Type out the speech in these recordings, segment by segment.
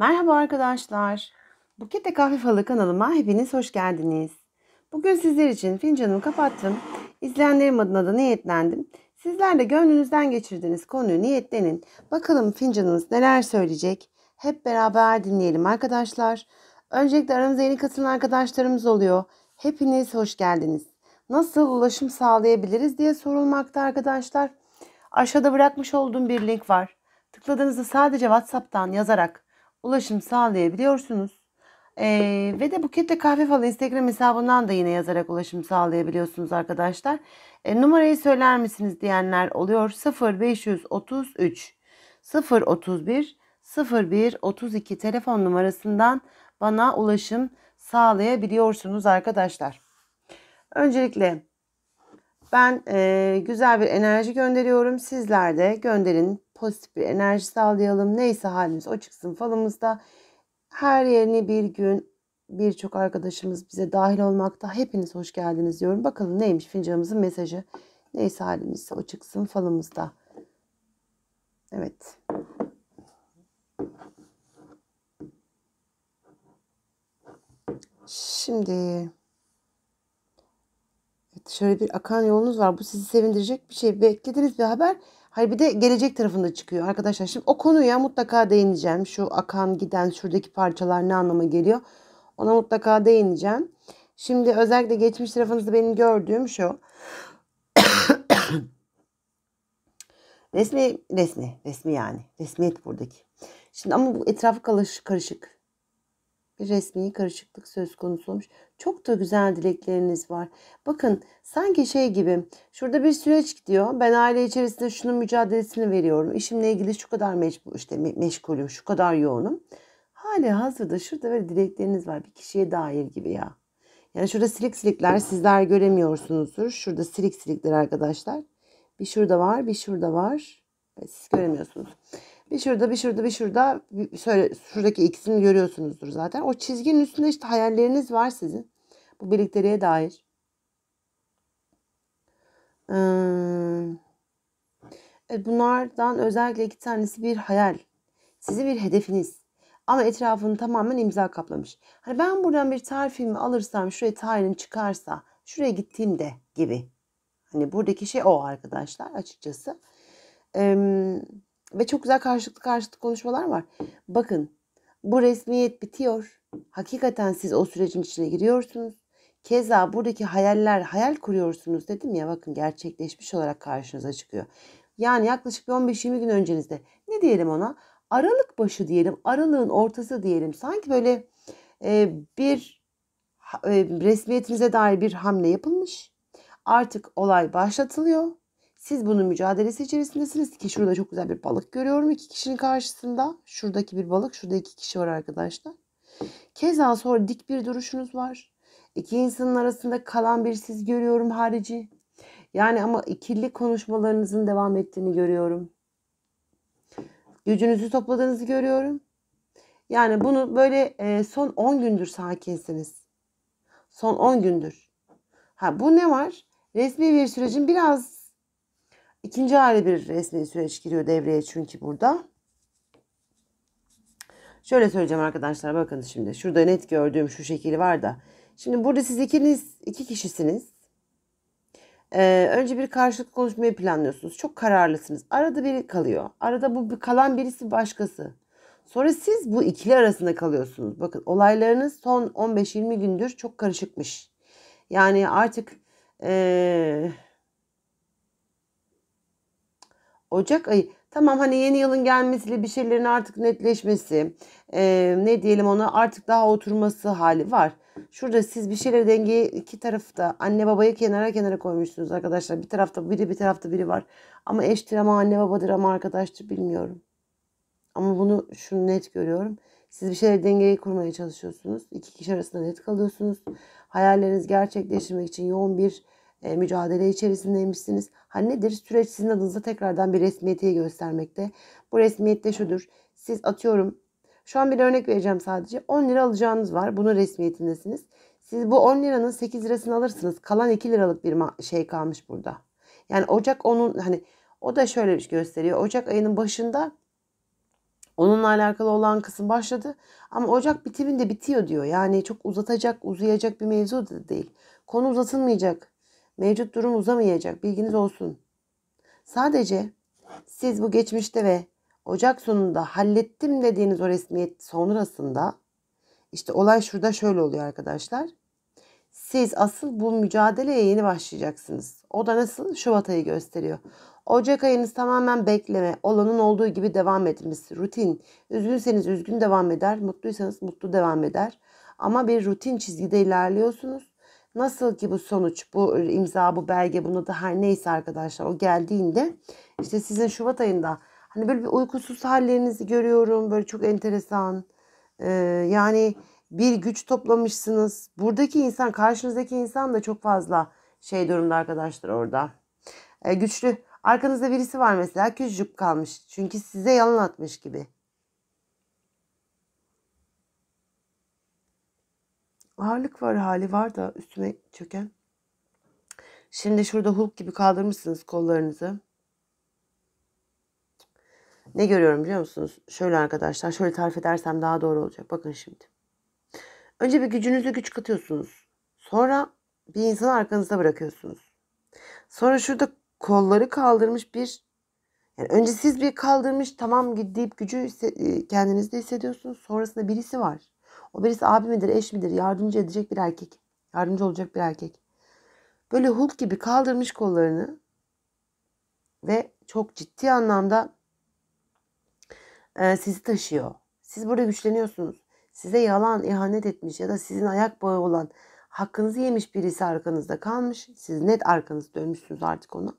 Merhaba arkadaşlar. Buket de Kahve Falı kanalıma hepiniz hoş geldiniz. Bugün sizler için fincanımı kapattım. İzleyenlerim adına da niyetlendim. Sizler de gönlünüzden geçirdiğiniz konuyu niyetlenin. Bakalım fincanınız neler söyleyecek. Hep beraber dinleyelim arkadaşlar. Öncelikle aramızda yeni katılan arkadaşlarımız oluyor. Hepiniz hoş geldiniz. Nasıl ulaşım sağlayabiliriz diye sorulmakta arkadaşlar. Aşağıda bırakmış olduğum bir link var. Tıkladığınızda sadece WhatsApp'tan yazarak ulaşım sağlayabiliyorsunuz. Ee, ve de Bukette Kahve Falı Instagram hesabından da yine yazarak ulaşım sağlayabiliyorsunuz arkadaşlar. E, numarayı söyler misiniz diyenler oluyor. 0533 031 01 32 telefon numarasından bana ulaşım sağlayabiliyorsunuz arkadaşlar. Öncelikle ben e, güzel bir enerji gönderiyorum. Sizler de gönderin pozitif bir enerji sağlayalım. Neyse haliniz, o çıksın falımızda. Her yerine bir gün birçok arkadaşımız bize dahil olmakta. Hepiniz hoş geldiniz diyorum. Bakalım neymiş fincanımızın mesajı. Neyse halimizse o çıksın falımızda. Evet. Şimdi evet şöyle bir akan yolunuz var. Bu sizi sevindirecek bir şey. Beklediğiniz bir haber Hayır bir de gelecek tarafında çıkıyor arkadaşlar. Şimdi o konuya mutlaka değineceğim. Şu akan giden şuradaki parçalar ne anlama geliyor. Ona mutlaka değineceğim. Şimdi özellikle geçmiş tarafınızda benim gördüğüm şu. resmi, resmi, resmi yani. Resmiyet buradaki. Şimdi ama bu etrafı karışık. karışık bir resmi karışıklık söz konusu olmuş. Çok da güzel dilekleriniz var. Bakın sanki şey gibi şurada bir süreç gidiyor. Ben aile içerisinde şunun mücadelesini veriyorum. İşimle ilgili şu kadar mecbur işte me meşgulüm, şu kadar yoğunum. Hali hazırda şurada böyle dilekleriniz var bir kişiye dair gibi ya. Yani şurada silik silikler sizler göremiyorsunuzdur. Şurada silik silikler arkadaşlar. Bir şurada var, bir şurada var. Evet, siz göremiyorsunuz. Bir şurada bir şurada bir şurada şöyle şuradaki ikisini görüyorsunuzdur zaten. O çizginin üstünde işte hayalleriniz var sizin. Bu birlikteliğe dair. Ee, e, bunlardan özellikle iki tanesi bir hayal. Sizin bir hedefiniz. Ama etrafını tamamen imza kaplamış. Hani ben buradan bir tarifimi alırsam şuraya tarinim çıkarsa şuraya gittiğimde gibi. Hani buradaki şey o arkadaşlar açıkçası. Ee, ve çok güzel karşılıklı karşılıklı konuşmalar var. Bakın bu resmiyet bitiyor. Hakikaten siz o sürecin içine giriyorsunuz. Keza buradaki hayaller, hayal kuruyorsunuz dedim ya bakın gerçekleşmiş olarak karşınıza çıkıyor. Yani yaklaşık 15-20 gün öncenizde ne diyelim ona? Aralık başı diyelim, aralığın ortası diyelim. Sanki böyle e, bir e, resmiyetinize dair bir hamle yapılmış. Artık olay başlatılıyor siz bunun mücadelesi içerisindesiniz ki şurada çok güzel bir balık görüyorum iki kişinin karşısında. Şuradaki bir balık, şurada iki kişi var arkadaşlar. Keza sonra dik bir duruşunuz var. İki insanın arasında kalan bir siz görüyorum harici. Yani ama ikili konuşmalarınızın devam ettiğini görüyorum. Gücünüzü topladığınızı görüyorum. Yani bunu böyle e, son 10 gündür sakinsiniz. Son 10 gündür. Ha bu ne var? Resmi bir sürecin biraz İkinci ayrı bir resmi süreç giriyor devreye çünkü burada. Şöyle söyleyeceğim arkadaşlar bakın şimdi şurada net gördüğüm şu şekil var da. Şimdi burada siz ikiniz iki kişisiniz. Ee, önce bir karşılıklı konuşmayı planlıyorsunuz. Çok kararlısınız. Arada biri kalıyor. Arada bu kalan birisi başkası. Sonra siz bu ikili arasında kalıyorsunuz. Bakın olaylarınız son 15-20 gündür çok karışıkmış. Yani artık ee, Ocak ayı. Tamam hani yeni yılın gelmesiyle bir şeylerin artık netleşmesi, e, ne diyelim ona artık daha oturması hali var. Şurada siz bir şeyleri dengeye iki tarafta anne babayı kenara kenara koymuşsunuz arkadaşlar. Bir tarafta biri bir tarafta biri var. Ama eştir ama anne babadır ama arkadaştır bilmiyorum. Ama bunu şunu net görüyorum. Siz bir şeyleri dengeyi kurmaya çalışıyorsunuz. İki kişi arasında net kalıyorsunuz. hayalleriniz gerçekleştirmek için yoğun bir e, mücadele içerisindeymişsiniz. Hani nedir? Süreç sizin adınıza tekrardan bir resmiyeti göstermekte. Bu resmiyet de şudur. Siz atıyorum şu an bir örnek vereceğim sadece. 10 lira alacağınız var. Bunun resmiyetindesiniz. Siz bu 10 liranın 8 lirasını alırsınız. Kalan 2 liralık bir şey kalmış burada. Yani Ocak onun hani o da şöyle bir gösteriyor. Ocak ayının başında onunla alakalı olan kısım başladı. Ama Ocak bitiminde bitiyor diyor. Yani çok uzatacak, uzayacak bir mevzu da değil. Konu uzatılmayacak. Mevcut durum uzamayacak. Bilginiz olsun. Sadece siz bu geçmişte ve Ocak sonunda hallettim dediğiniz o resmiyet sonrasında işte olay şurada şöyle oluyor arkadaşlar. Siz asıl bu mücadeleye yeni başlayacaksınız. O da nasıl? Şubat ayı gösteriyor. Ocak ayınız tamamen bekleme, olanın olduğu gibi devam etmesi, rutin. Üzgünseniz üzgün devam eder, mutluysanız mutlu devam eder. Ama bir rutin çizgide ilerliyorsunuz Nasıl ki bu sonuç, bu e, imza, bu belge, bunu da her neyse arkadaşlar o geldiğinde işte sizin Şubat ayında hani böyle bir uykusuz hallerinizi görüyorum. Böyle çok enteresan. Ee, yani bir güç toplamışsınız. Buradaki insan, karşınızdaki insan da çok fazla şey durumda arkadaşlar orada. Ee, güçlü. Arkanızda birisi var mesela küçücük kalmış. Çünkü size yalan atmış gibi. Varlık var hali var da üstüme çöken. Şimdi şurada Hulk gibi kaldırmışsınız kollarınızı. Ne görüyorum biliyor musunuz? Şöyle arkadaşlar şöyle tarif edersem daha doğru olacak. Bakın şimdi. Önce bir gücünüzü güç katıyorsunuz. Sonra bir insanı arkanızda bırakıyorsunuz. Sonra şurada kolları kaldırmış bir yani önce siz bir kaldırmış tamam deyip gücü e, kendinizde hissediyorsunuz. Sonrasında birisi var. O birisi abi midir, eş midir? Yardımcı edecek bir erkek. Yardımcı olacak bir erkek. Böyle Hulk gibi kaldırmış kollarını ve çok ciddi anlamda e, sizi taşıyor. Siz burada güçleniyorsunuz. Size yalan, ihanet etmiş ya da sizin ayak bağı olan hakkınızı yemiş birisi arkanızda kalmış. Siz net arkanız dönmüşsünüz artık ona.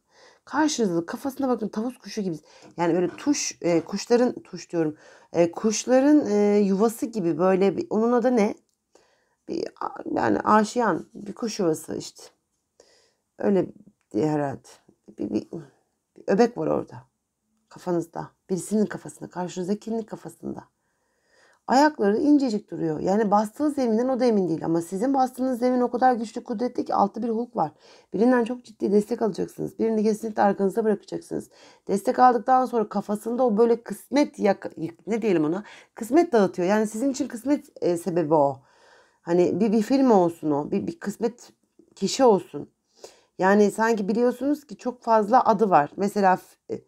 Karşınızda kafasına bakın tavus kuşu gibi. Yani böyle tuş e, kuşların tuş diyorum. E, kuşların e, yuvası gibi böyle bir, onun adı ne? Bir, yani aşiyan bir kuş yuvası işte. Öyle diye herhalde. Bir, bir, bir öbek var orada. Kafanızda. Birisinin kafasında. Karşınızdakinin kafasında. Ayakları incecik duruyor. Yani bastığı zeminden o da emin değil. Ama sizin bastığınız zemin o kadar güçlü kudretli ki altı bir hulk var. Birinden çok ciddi destek alacaksınız. Birini kesinlikle arkanızda bırakacaksınız. Destek aldıktan sonra kafasında o böyle kısmet yak ne diyelim ona kısmet dağıtıyor. Yani sizin için kısmet e, sebebi o. Hani bir, bir film olsun o. Bir, bir kısmet kişi olsun. Yani sanki biliyorsunuz ki çok fazla adı var. Mesela e,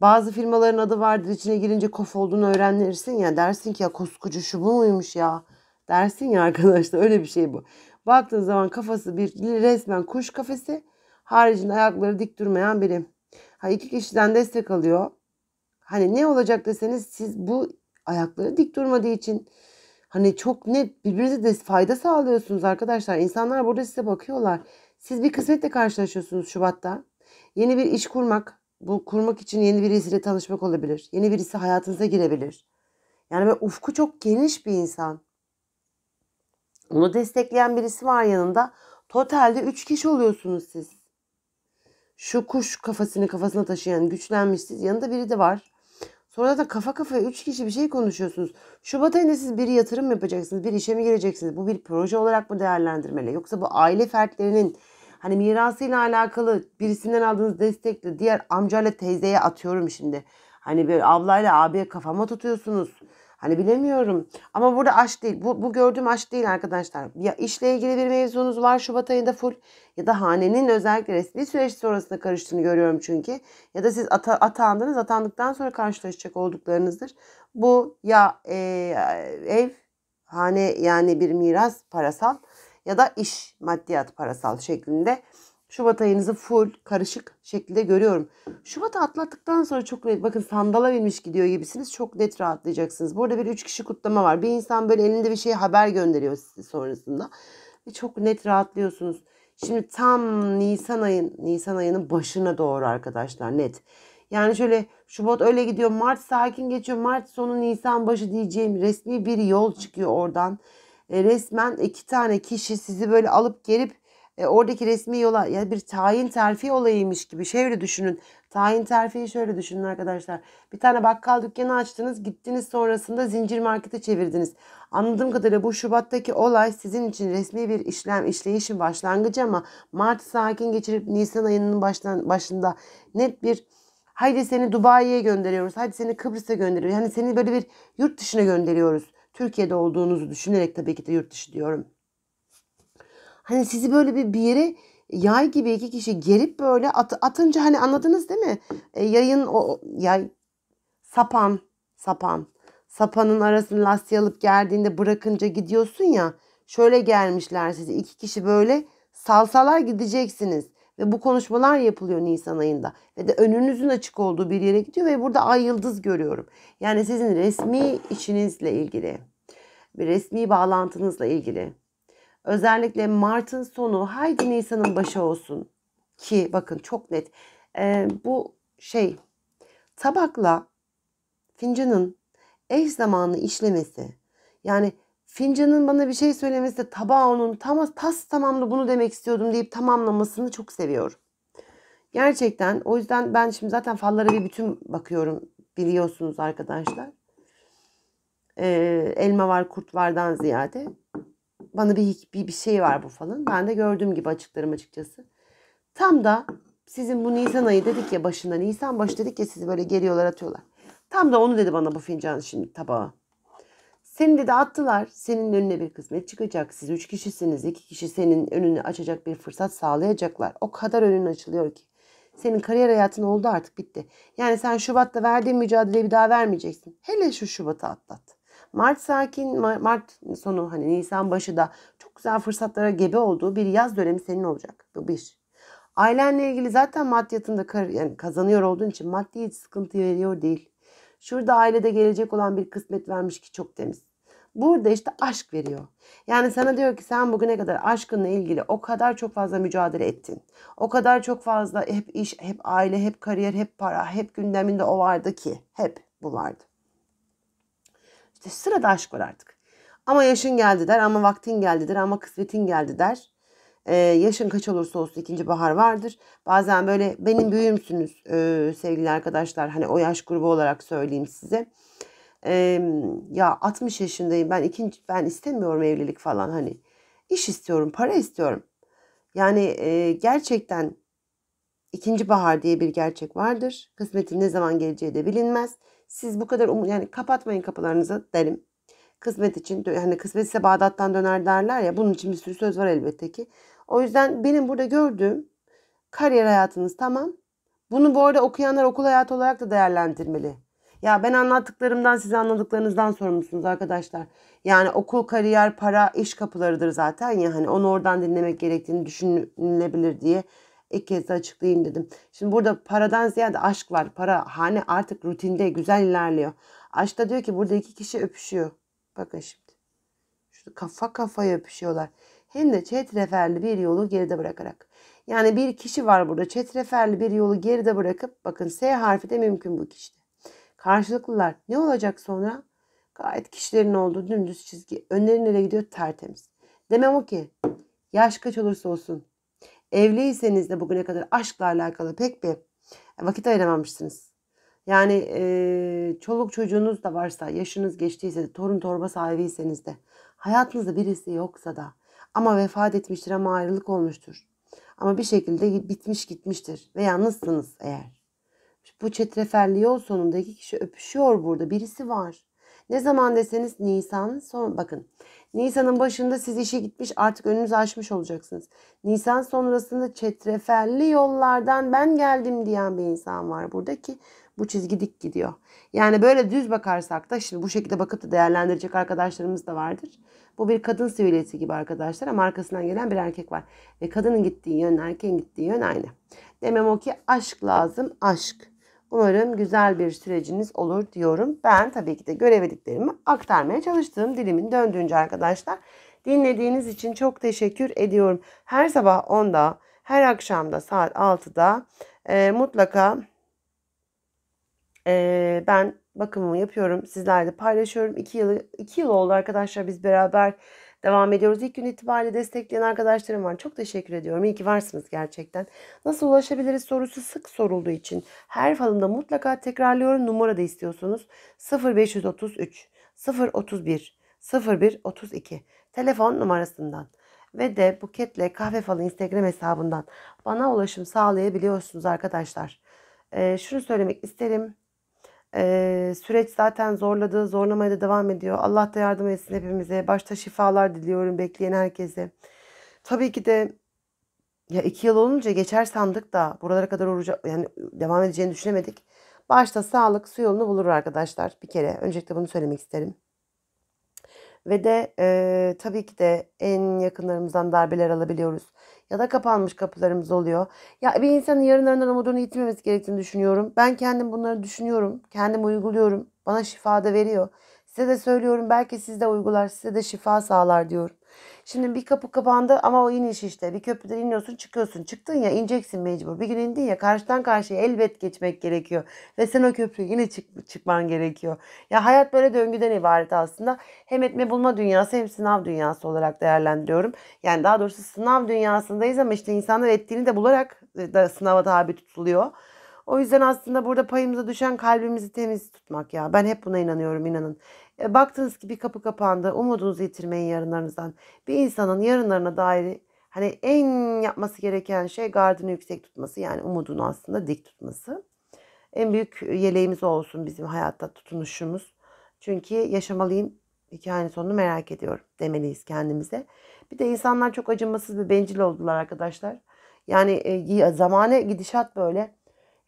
bazı firmaların adı vardır içine girince kof olduğunu öğrenirsin ya dersin ki ya koskucu şu bu muymuş ya dersin ya arkadaşlar öyle bir şey bu. Baktığın zaman kafası bir resmen kuş kafesi haricinde ayakları dik durmayan biri. Ha iki kişiden destek alıyor. Hani ne olacak deseniz siz bu ayakları dik durmadığı için hani çok net birbirinize de fayda sağlıyorsunuz arkadaşlar. İnsanlar burada size bakıyorlar. Siz bir kısmetle karşılaşıyorsunuz Şubat'ta. Yeni bir iş kurmak, bu kurmak için yeni birisiyle tanışmak olabilir. Yeni birisi hayatınıza girebilir. Yani böyle ufku çok geniş bir insan. Onu destekleyen birisi var yanında. Totalde 3 kişi oluyorsunuz siz. Şu kuş kafasını kafasına taşıyan güçlenmişsiniz. Yanında biri de var. Sonra da kafa kafaya 3 kişi bir şey konuşuyorsunuz. Şubat ayında siz bir yatırım mı yapacaksınız. Bir işe mi gireceksiniz? Bu bir proje olarak mı değerlendirmeli? Yoksa bu aile fertlerinin Hani mirasıyla alakalı birisinden aldığınız destekle diğer amcayla teyzeye atıyorum şimdi. Hani bir ablayla abiye kafama tutuyorsunuz. Hani bilemiyorum. Ama burada aşk değil. Bu, bu gördüğüm aşk değil arkadaşlar. Ya işle ilgili bir mevzunuz var Şubat ayında full ya da hanenin özellikle resmi süreç sonrasında karıştığını görüyorum çünkü. Ya da siz ata, atandınız. Atandıktan sonra karşılaşacak olduklarınızdır. Bu ya e, ev hane yani bir miras parasal ya da iş maddiyat parasal şeklinde. Şubat ayınızı full karışık şekilde görüyorum. Şubat'ı atlattıktan sonra çok net bakın sandala binmiş gidiyor gibisiniz. Çok net rahatlayacaksınız. Burada bir üç kişi kutlama var. Bir insan böyle elinde bir şey haber gönderiyor size sonrasında. Ve çok net rahatlıyorsunuz. Şimdi tam Nisan ayın Nisan ayının başına doğru arkadaşlar net. Yani şöyle Şubat öyle gidiyor. Mart sakin geçiyor. Mart sonu Nisan başı diyeceğim resmi bir yol çıkıyor oradan. E, resmen iki tane kişi sizi böyle alıp gelip e, oradaki resmi yola ya bir tayin terfi olayıymış gibi şöyle düşünün. Tayin terfiyi şöyle düşünün arkadaşlar. Bir tane bakkal dükkanı açtınız gittiniz sonrasında zincir markete çevirdiniz. Anladığım kadarıyla bu Şubat'taki olay sizin için resmi bir işlem işleyişin başlangıcı ama Mart sakin geçirip Nisan ayının baştan, başında net bir haydi seni Dubai'ye gönderiyoruz. Haydi seni Kıbrıs'a gönderiyoruz. Yani seni böyle bir yurt dışına gönderiyoruz Türkiye'de olduğunuzu düşünerek tabii ki de yurt dışı diyorum. Hani sizi böyle bir, bir yere yay gibi iki kişi gerip böyle at, atınca hani anladınız değil mi? E, yayın o yay sapan sapan sapanın arasını lastiği alıp geldiğinde bırakınca gidiyorsun ya şöyle gelmişler sizi iki kişi böyle salsalar gideceksiniz. Ve bu konuşmalar yapılıyor Nisan ayında. Ve de önünüzün açık olduğu bir yere gidiyor ve burada ay yıldız görüyorum. Yani sizin resmi işinizle ilgili, bir resmi bağlantınızla ilgili. Özellikle Mart'ın sonu haydi Nisan'ın başı olsun ki bakın çok net. E, bu şey tabakla fincanın eş zamanlı işlemesi yani fincanın bana bir şey söylemesi de tabağı onun tam, tas tamamlı bunu demek istiyordum deyip tamamlamasını çok seviyorum. Gerçekten o yüzden ben şimdi zaten fallara bir bütün bakıyorum biliyorsunuz arkadaşlar. Ee, elma var kurt vardan ziyade. Bana bir, bir, bir şey var bu falan Ben de gördüğüm gibi açıklarım açıkçası. Tam da sizin bu Nisan ayı dedik ya başında Nisan başı dedik ya sizi böyle geliyorlar atıyorlar. Tam da onu dedi bana bu fincan şimdi tabağı. Seni de attılar Senin önüne bir kısmet çıkacak. Siz üç kişisiniz. iki kişi senin önünü açacak bir fırsat sağlayacaklar. O kadar önün açılıyor ki. Senin kariyer hayatın oldu artık bitti. Yani sen Şubat'ta verdiğin mücadeleyi bir daha vermeyeceksin. Hele şu Şubat'ı atlat. Mart sakin, Mart sonu hani Nisan başı da çok güzel fırsatlara gebe olduğu bir yaz dönemi senin olacak. Bu bir. Ailenle ilgili zaten maddiyatında yani kazanıyor olduğun için maddi hiç sıkıntı veriyor değil. Şurada ailede gelecek olan bir kısmet vermiş ki çok temiz. Burada işte aşk veriyor. Yani sana diyor ki sen bugüne kadar aşkınla ilgili o kadar çok fazla mücadele ettin. O kadar çok fazla hep iş, hep aile, hep kariyer, hep para, hep gündeminde o vardı ki. Hep bu vardı. İşte sırada aşk var artık. Ama yaşın geldi der, ama vaktin geldi der, ama kısmetin geldi der. Ee, yaşın kaç olursa olsun ikinci bahar vardır. Bazen böyle benim büyüğümsünüz e, sevgili arkadaşlar. Hani o yaş grubu olarak söyleyeyim size. Ee, ya 60 yaşındayım ben ikinci ben istemiyorum evlilik falan hani. İş istiyorum, para istiyorum. Yani e, gerçekten ikinci bahar diye bir gerçek vardır. Kısmetin ne zaman geleceği de bilinmez. Siz bu kadar um yani kapatmayın kapılarınızı derim. Kısmet için hani kısmet ise Bağdat'tan döner derler ya bunun için bir sürü söz var elbette ki. O yüzden benim burada gördüğüm kariyer hayatınız tamam. Bunu bu arada okuyanlar okul hayatı olarak da değerlendirmeli. Ya ben anlattıklarımdan size anladıklarınızdan sorumlusunuz arkadaşlar. Yani okul, kariyer, para, iş kapılarıdır zaten ya hani onu oradan dinlemek gerektiğini düşünülebilir diye ilk kez de açıklayayım dedim. Şimdi burada paradan ziyade aşk var. Para hani artık rutinde güzel ilerliyor. aşk da diyor ki burada iki kişi öpüşüyor. Bakın şimdi. Şurada kafa kafaya öpüşüyorlar. Hem de çetreferli bir yolu geride bırakarak. Yani bir kişi var burada çetreferli bir yolu geride bırakıp bakın S harfi de mümkün bu kişide. Karşılıklılar. Ne olacak sonra? Gayet kişilerin olduğu dümdüz çizgi. Önleri nereye gidiyor? Tertemiz. Demem o ki yaş kaç olursa olsun evliyseniz de bugüne kadar aşkla alakalı pek bir vakit ayıramamışsınız. Yani e, çoluk çocuğunuz da varsa, yaşınız geçtiyse torun torba sahibiyseniz de, hayatınızda birisi yoksa da ama vefat etmiştir ama ayrılık olmuştur. Ama bir şekilde bitmiş gitmiştir ve yalnızsınız eğer. Bu çetreferli yol sonunda iki kişi öpüşüyor burada. Birisi var. Ne zaman deseniz Nisan son bakın. Nisan'ın başında siz işe gitmiş artık önünüzü açmış olacaksınız. Nisan sonrasında çetreferli yollardan ben geldim diyen bir insan var burada ki bu çizgi dik gidiyor. Yani böyle düz bakarsak da şimdi bu şekilde bakıp da değerlendirecek arkadaşlarımız da vardır. Bu bir kadın siviliyeti gibi arkadaşlar ama arkasından gelen bir erkek var. Ve kadının gittiği yön erkeğin gittiği yön aynı. Demem o ki aşk lazım aşk. Umarım güzel bir süreciniz olur diyorum. Ben tabii ki de görevlediklerimi aktarmaya çalıştığım dilimin döndüğünce arkadaşlar. Dinlediğiniz için çok teşekkür ediyorum. Her sabah 10'da, her akşamda saat 6'da e, mutlaka e, ben bakımımı yapıyorum. Sizlerle paylaşıyorum. 2 yıl, 2 yıl oldu arkadaşlar biz beraber devam ediyoruz. İlk gün itibariyle destekleyen arkadaşlarım var. Çok teşekkür ediyorum. İyi ki varsınız gerçekten. Nasıl ulaşabiliriz sorusu sık sorulduğu için her falımda mutlaka tekrarlıyorum. Numara da istiyorsunuz. 0533 031 0132 telefon numarasından ve de Buket'le Kahve Falı Instagram hesabından bana ulaşım sağlayabiliyorsunuz arkadaşlar. Ee, şunu söylemek isterim. Ee, süreç zaten zorladı, zorlamaya da devam ediyor. Allah da yardım etsin hepimize. Başta şifalar diliyorum bekleyen herkese. Tabii ki de ya iki yıl olunca geçer sandık da buralara kadar olacak yani devam edeceğini düşünemedik. Başta sağlık su yolunu bulur arkadaşlar bir kere. Öncelikle bunu söylemek isterim. Ve de e, tabii ki de en yakınlarımızdan darbeler alabiliyoruz ya da kapanmış kapılarımız oluyor. Ya bir insanın yarınlarından umudunu yitirmemesi gerektiğini düşünüyorum. Ben kendim bunları düşünüyorum. Kendim uyguluyorum. Bana şifa da veriyor. Size de söylüyorum belki siz de uygular, size de şifa sağlar diyorum. Şimdi bir kapı kapandı ama o iniş işte. Bir köprüden iniyorsun çıkıyorsun. Çıktın ya ineceksin mecbur. Bir gün indin ya karşıdan karşıya elbet geçmek gerekiyor. Ve sen o köprüyü yine çık çıkman gerekiyor. Ya hayat böyle döngüden ibaret aslında. Hem etme bulma dünyası hem sınav dünyası olarak değerlendiriyorum. Yani daha doğrusu sınav dünyasındayız ama işte insanlar ettiğini de bularak e, da sınava tabi tutuluyor. O yüzden aslında burada payımıza düşen kalbimizi temiz tutmak ya. Ben hep buna inanıyorum inanın. E, baktınız ki bir kapı kapandı. Umudunuzu yitirmeyin yarınlarınızdan. Bir insanın yarınlarına dair hani en yapması gereken şey gardını yüksek tutması. Yani umudunu aslında dik tutması. En büyük yeleğimiz olsun bizim hayatta tutunuşumuz. Çünkü yaşamalıyım hikayenin sonunu merak ediyorum demeliyiz kendimize. Bir de insanlar çok acımasız ve bencil oldular arkadaşlar. Yani e, zamane gidişat böyle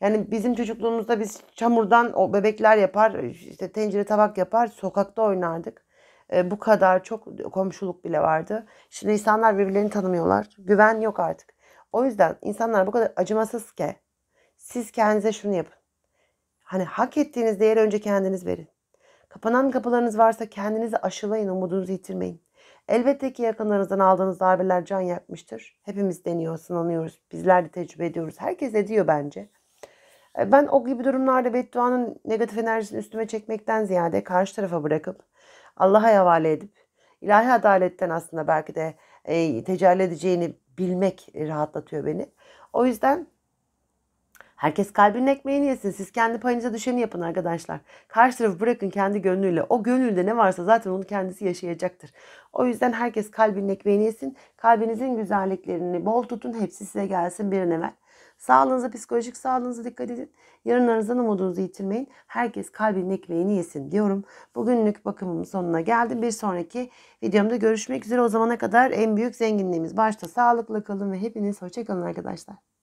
yani bizim çocukluğumuzda biz çamurdan o bebekler yapar, işte tencere tabak yapar, sokakta oynardık. E, bu kadar çok komşuluk bile vardı. Şimdi insanlar birbirlerini tanımıyorlar. Güven yok artık. O yüzden insanlar bu kadar acımasız ki siz kendinize şunu yapın. Hani hak ettiğiniz değeri önce kendiniz verin. Kapanan kapılarınız varsa kendinizi aşılayın, umudunuzu yitirmeyin. Elbette ki yakınlarınızdan aldığınız darbeler can yakmıştır. Hepimiz deniyor, sınanıyoruz. Bizler de tecrübe ediyoruz. Herkes ediyor bence. E, ben o gibi durumlarda bedduanın negatif enerjisini üstüme çekmekten ziyade karşı tarafa bırakıp Allah'a havale edip ilahi adaletten aslında belki de e, tecelli edeceğini bilmek e, rahatlatıyor beni. O yüzden herkes kalbinin ekmeğini yesin. Siz kendi payınıza düşeni yapın arkadaşlar. Karşı tarafı bırakın kendi gönlüyle. O gönlünde ne varsa zaten onu kendisi yaşayacaktır. O yüzden herkes kalbinin ekmeğini yesin. Kalbinizin güzelliklerini bol tutun. Hepsi size gelsin birine ver. Sağlığınıza, psikolojik sağlığınıza dikkat edin. Yarınlarınızdan umudunuzu yitirmeyin. Herkes kalbinin ekmeğini yesin diyorum. Bugünlük bakımımın sonuna geldim. Bir sonraki videomda görüşmek üzere. O zamana kadar en büyük zenginliğimiz başta sağlıklı kalın ve hepiniz hoşça kalın arkadaşlar.